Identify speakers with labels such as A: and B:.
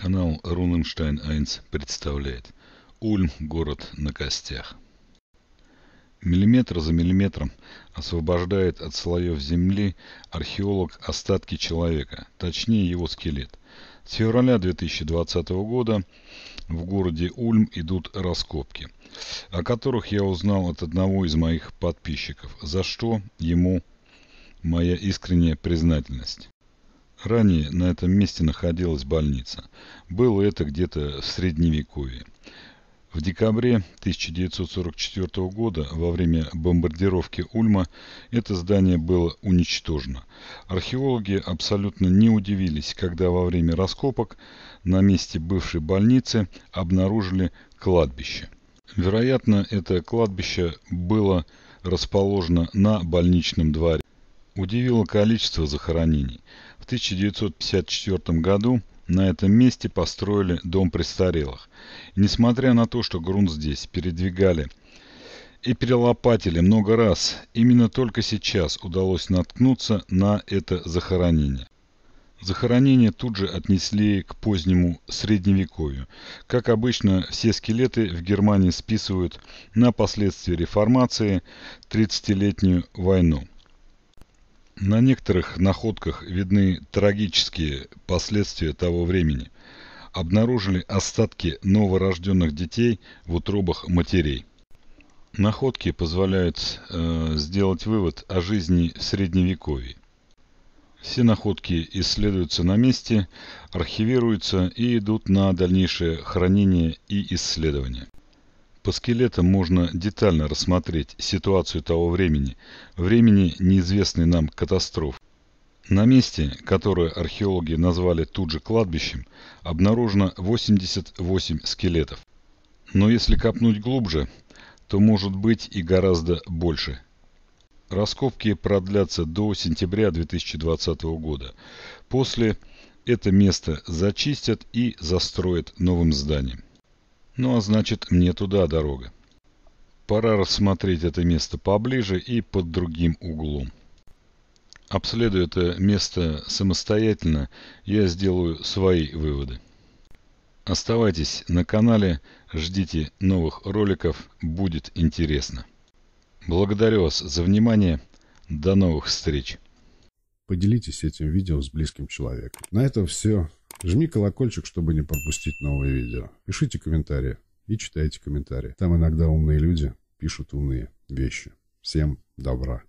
A: Канал Руненштайн 1 представляет Ульм – город на костях. Миллиметр за миллиметром освобождает от слоев земли археолог остатки человека, точнее его скелет. С февраля 2020 года в городе Ульм идут раскопки, о которых я узнал от одного из моих подписчиков, за что ему моя искренняя признательность. Ранее на этом месте находилась больница. Было это где-то в Средневековье. В декабре 1944 года во время бомбардировки Ульма это здание было уничтожено. Археологи абсолютно не удивились, когда во время раскопок на месте бывшей больницы обнаружили кладбище. Вероятно, это кладбище было расположено на больничном дворе. Удивило количество захоронений. В 1954 году на этом месте построили дом престарелых. И несмотря на то, что грунт здесь передвигали и перелопатили много раз, именно только сейчас удалось наткнуться на это захоронение. Захоронение тут же отнесли к позднему средневековью. Как обычно, все скелеты в Германии списывают на последствия реформации 30-летнюю войну. На некоторых находках видны трагические последствия того времени. Обнаружили остатки новорожденных детей в утробах матерей. Находки позволяют э, сделать вывод о жизни в Средневековье. Все находки исследуются на месте, архивируются и идут на дальнейшее хранение и исследование. По скелетам можно детально рассмотреть ситуацию того времени, времени неизвестной нам катастроф. На месте, которое археологи назвали тут же кладбищем, обнаружено 88 скелетов. Но если копнуть глубже, то может быть и гораздо больше. Раскопки продлятся до сентября 2020 года. После это место зачистят и застроят новым зданием. Ну а значит мне туда дорога. Пора рассмотреть это место поближе и под другим углом. Обследуя это место самостоятельно, я сделаю свои выводы. Оставайтесь на канале, ждите новых роликов, будет интересно. Благодарю вас за внимание, до новых встреч. Поделитесь этим видео с близким человеком. На этом все. Жми колокольчик, чтобы не пропустить новые видео. Пишите комментарии и читайте комментарии. Там иногда умные люди пишут умные вещи. Всем добра!